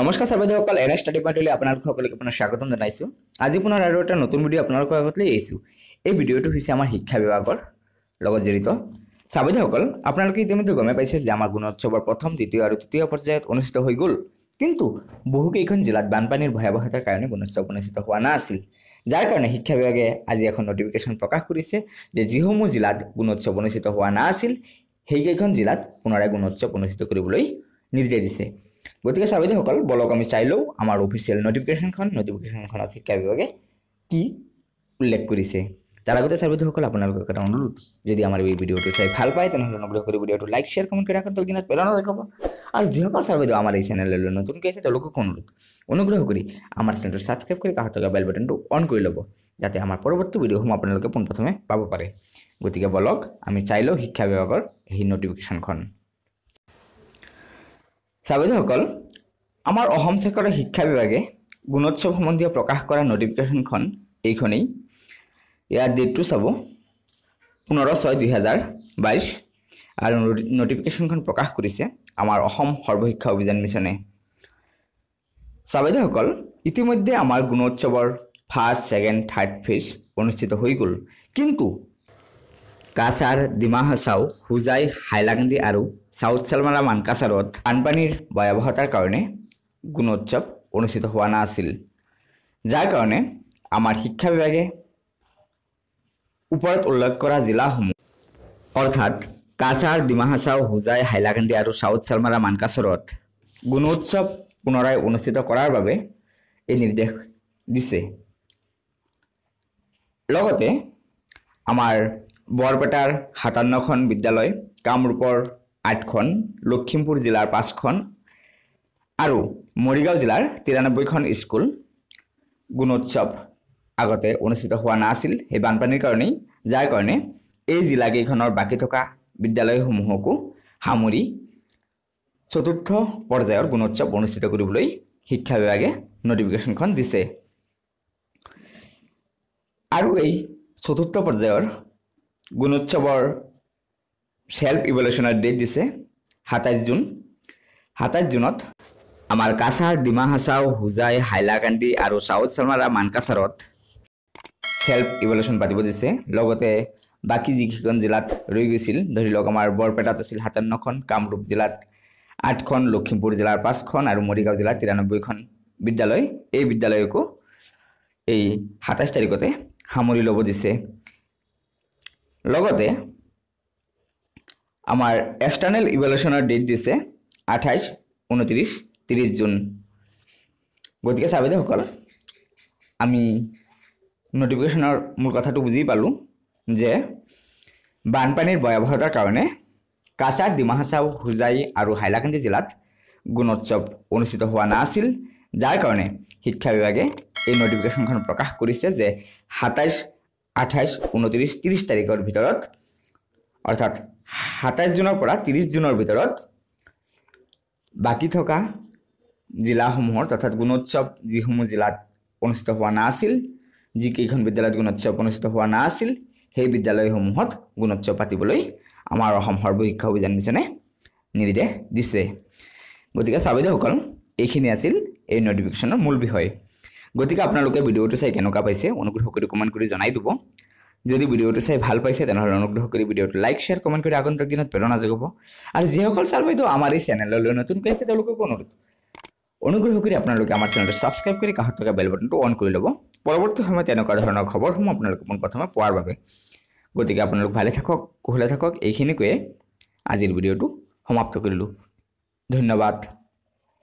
নমস্কাৰ চাৰ্বাদীসকল N S study পইণ্টলৈ আপোনালোক সকলোকে আপোনাৰ স্বাগতম জনাইছোঁ আজি পুনৰ আৰু এটা নতুন ভিডিঅ' আপোনালোকৰ আগতলৈ আহিছোঁ এই ভিডিঅ'টো হৈছে আমাৰ শিক্ষা বিভাগৰ লগত জড়িত চাৰ্বাদীসকল আপোনালোকে ইতিমধ্যে গমেই পাইছে যে আমাৰ গুণোৎসৱৰ প্ৰথম দ্বিতীয় আৰু তৃতীয় পৰ্যায়ত অনুষ্ঠিত হৈ গ'ল কিন্তু বহুকেইখন জিলাত বানপানীৰ ভয়াৱহতাৰ কাৰণে গুণোৎসৱ অনুষ্ঠিত হোৱা নাছিল যাৰ কাৰণে শিক্ষা বিভাগে আজি এখন নটিফিকেশ্যন প্ৰকাশ কৰিছে যে যিসমূহ জিলাত গুণোৎসৱ অনুষ্ঠিত হোৱা নাছিল সেইকেইখন জিলাত পুনৰাই গুণোৎসৱ অনুষ্ঠিত কৰিবলৈ নিৰ্দেশ দিছে গতিকে ছাত্ৰছাত্ৰীসকল বলক আমি চাই লওঁ আমাৰ অফিচিয়েল নটিফিকেশ্যনখন নটিফিকেশ্যনখনত শিক্ষা বিভাগে কি উল্লেখ কৰিছে তাৰ আগতে ছাত্ৰছাত্ৰীসকল আপোনালোকক এটা অনুৰোধ যদি আমাৰ এই ভিডিঅ'টো চাই ভাল পায় তেনেহ'লে অনুগ্ৰহ কৰি ভিডিঅ'টো লাইক শ্বেয়াৰ কমেন্ট করে রাখুন দিনত প্ৰেৰণা দেখাব আৰু যিসকল ছাত্ৰছাত্ৰী আমাৰ এই চেনেললৈ নতুনকৈ আছে তেওঁলোকক অনুৰোধ অনুগ্ৰহ কৰি আমাৰ চেনেলটো ছাবস্ক্ৰাইব কৰি কাষত বেল বাটনটো অন কৰি ল'ব যাতে আমাৰ পৰৱৰ্তী ভিডিঅ'সমূহ আপোনালোকে প্রথমে পাব পাৰে গতিকে বলক আমি চাই লওঁ শিক্ষা বিভাগৰ সেই নটিফিকেশ্যনখন চাবেদসকল আমাৰ অসম চৰকাৰৰ শিক্ষা বিভাগে গুণোৎসৱ সম্বন্ধীয় প্ৰকাশ কৰা নটিফিকেশ্যনখন এইখনেই ইয়াৰ ডেটটো চাব পোন্ধৰ ছয় দুহেজাৰ বাইছ আৰু নটিফিকেশ্যনখন প্ৰকাশ কৰিছে আমাৰ অসম সৰ্বশিক্ষা অভিযান মিছনে চাবেদসকল ইতিমধ্যে আমাৰ গুণোৎসৱৰ ফাৰ্ষ্ট ছেকেণ্ড থাৰ্ড ফেজ অনুষ্ঠিত হৈ গ'ল কিন্তু কাছাৰ ডিমা হাছাও হুজাই হাইলাকান্দি আৰু ছাউথ শালমালা মানকাছাৰত বানপানীৰ ভয়াৱহতাৰ কাৰণে গুণোৎসৱ অনুষ্ঠিত হোৱা নাছিল যাৰ কাৰণে আমাৰ শিক্ষা বিভাগে ওপৰত উল্লেখ কৰা জিলাসমূহ অৰ্থাৎ কাছাৰ ডিমাহাচাও হোজাই হাইলাকান্দি আৰু ছাউথ শালমালা মানকাছৰত গুণোৎসৱ পুনৰাই অনুষ্ঠিত কৰাৰ বাবে এই নিৰ্দেশ দিছে লগতে আমাৰ বৰপেটাৰ সাতান্নখন বিদ্যালয় কামৰূপৰ আঠখন লখিমপুৰ জিলাৰ পাঁচখন আৰু মৰিগাঁও জিলাৰ তিৰানব্বৈখন স্কুল গুণোৎসৱ আগতে অনুষ্ঠিত হোৱা নাছিল সেই বানপানীৰ কাৰণেই যাৰ কাৰণে এই জিলাকেইখনৰ বাকী থকা বিদ্যালয়সমূহকো সামৰি চতুৰ্থ পৰ্যায়ৰ গুণোৎসৱ অনুষ্ঠিত কৰিবলৈ শিক্ষা বিভাগে নটিফিকেশ্যনখন দিছে আৰু এই চতুৰ্থ পৰ্যায়ৰ গুণোৎসৱৰ ছেল্ফ ইভলিউশ্যনৰ ডেট দিছে সাতাইছ জুন সাতাইছ জুনত আমাৰ কাছাৰ ডিমা হাছাও হুজাই হাইলাকান্দি আৰু চাউথ চালমাৰা মানকাছাৰত ছেল্ফ ইভলিউশ্যন পাতিব দিছে লগতে বাকী যিকেইখন জিলাত ৰৈ গৈছিল ধৰি লওক আমাৰ বৰপেটাত আছিল সাতান্নখন কামৰূপ জিলাত আঠখন লখিমপুৰ জিলাৰ পাঁচখন আৰু মৰিগাঁও জিলাৰ তিৰানব্বৈখন বিদ্যালয় এই বিদ্যালয়কো এই সাতাইছ তাৰিখতে সামৰি ল'ব দিছে লগতে আমার এক্সটার্নাল ইভ্যালুয়েশনের ডেট দিছে আঠাইছ উনত্রিশ ত্ৰিছ জুন গতিকে সকল আমি নটিফিকেশ্যনৰ মূল কথাটো বুজি পালোঁ যে বানপানীৰ ভয়াবহতার কাৰণে কাছা ডিমাহাচাও হোজাই আৰু হাইলাকান্দি জিলাত গুণোৎসৱ অনুষ্ঠিত হোৱা নাছিল যাৰ কাৰণে শিক্ষা বিভাগে এই নটিফিকেশ্যনখন প্ৰকাশ কৰিছে যে সাতাইছ আঠাইছ ঊনত্ৰিছ ত্ৰিছ তাৰিখৰ ভিতৰত অৰ্থাৎ সাতাইছ জুনৰ পৰা ত্ৰিছ জুনৰ ভিতৰত বাকী থকা জিলাসমূহৰ তথা গুণোৎসৱ যিসমূহ জিলাত অনুষ্ঠিত হোৱা নাছিল যিকেইখন বিদ্যালয়ত গুণোৎসৱ অনুষ্ঠিত হোৱা নাছিল সেই বিদ্যালয়সমূহত গুণোৎসৱ পাতিবলৈ আমাৰ অসম সৰ্বশিক্ষা অভিযান মিছনে নিৰ্দেশ দিছে গতিকে চাবিদেসকল এইখিনি আছিল এই নটিফিকেশ্যনৰ মূল বিষয় গতিকে আপোনালোকে ভিডিঅ'টো চাই কেনেকুৱা পাইছে অনুগ্ৰহ কৰি কমেণ্ট কৰি জনাই দিব যদি ভিডিঅ'টো চাই ভাল পাইছে তেনেহ'লে অনুগ্ৰহ কৰি ভিডিঅ'টো লাইক শ্বেয়াৰ কমেণ্ট কৰি আগন্তুক দিনত প্ৰেৰণা যোগাব আৰু যিসকল ছাৰ বাইদেউ আমাৰ এই চেনেললৈ নতুনকৈ আছে তেওঁলোকক অনুৰোধ অনুগ্ৰহ কৰি আপোনালোকে আমাৰ চেনেলটো ছাবস্ক্ৰাইব কৰি কাষত থকা বেল বটনটো অন কৰি ল'ব পৰৱৰ্তী সময়ত তেনেকুৱা ধৰণৰ খবৰসমূহ আপোনালোকে পোনপ্ৰথমে পোৱাৰ বাবে গতিকে আপোনালোক ভালে থাকক কুশলে থাকক এইখিনিকৈয়ে আজিৰ ভিডিঅ'টো সমাপ্ত কৰিলোঁ ধন্যবাদ